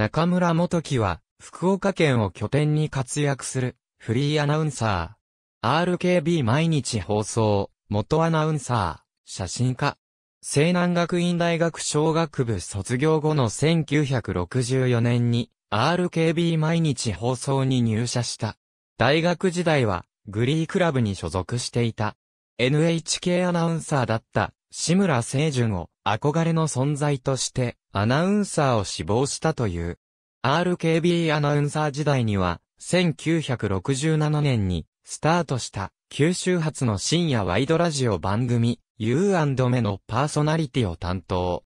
中村元樹は、福岡県を拠点に活躍する、フリーアナウンサー。RKB 毎日放送、元アナウンサー、写真家。西南学院大学小学部卒業後の1964年に、RKB 毎日放送に入社した。大学時代は、グリークラブに所属していた。NHK アナウンサーだった、志村清純を憧れの存在としてアナウンサーを志望したという。RKB アナウンサー時代には、1967年にスタートした九州発の深夜ワイドラジオ番組 u m のパーソナリティを担当。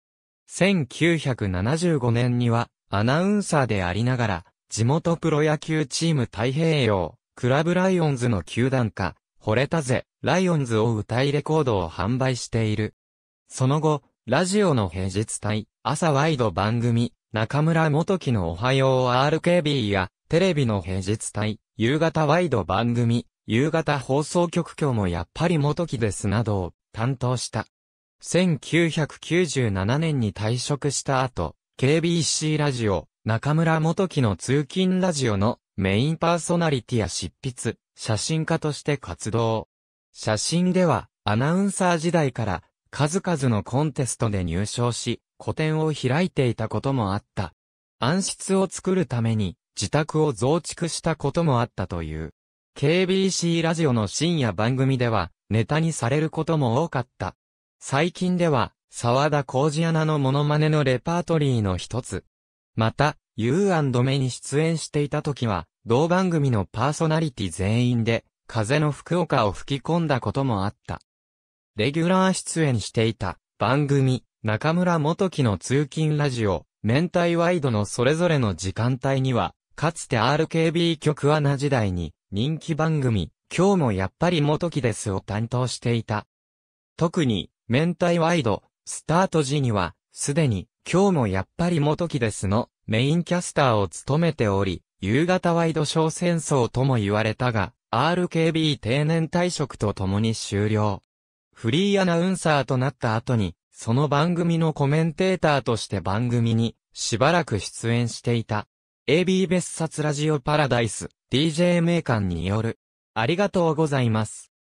1975年にはアナウンサーでありながら地元プロ野球チーム太平洋クラブライオンズの球団化、惚れたぜ、ライオンズを歌いレコードを販売している。その後、ラジオの平日帯、朝ワイド番組、中村元樹のおはよう RKB や、テレビの平日帯、夕方ワイド番組、夕方放送局今日もやっぱり元木ですなどを担当した。1997年に退職した後、KBC ラジオ、中村元樹の通勤ラジオのメインパーソナリティや執筆、写真家として活動。写真では、アナウンサー時代から数々のコンテストで入賞し、個展を開いていたこともあった。暗室を作るために自宅を増築したこともあったという。KBC ラジオの深夜番組ではネタにされることも多かった。最近では沢田浩二アナのモノマネのレパートリーの一つ。また、U&Me に出演していた時は、同番組のパーソナリティ全員で、風の福岡を吹き込んだこともあった。レギュラー出演していた番組、中村元樹の通勤ラジオ、明太ワイドのそれぞれの時間帯には、かつて RKB 局アナ時代に人気番組、今日もやっぱり元木ですを担当していた。特に、明太ワイド、スタート時には、すでに、今日もやっぱり元木ですのメインキャスターを務めており、夕方ワイドショー戦争とも言われたが、RKB 定年退職とともに終了。フリーアナウンサーとなった後に、その番組のコメンテーターとして番組にしばらく出演していた。AB 別冊ラジオパラダイス DJ 名館による。ありがとうございます。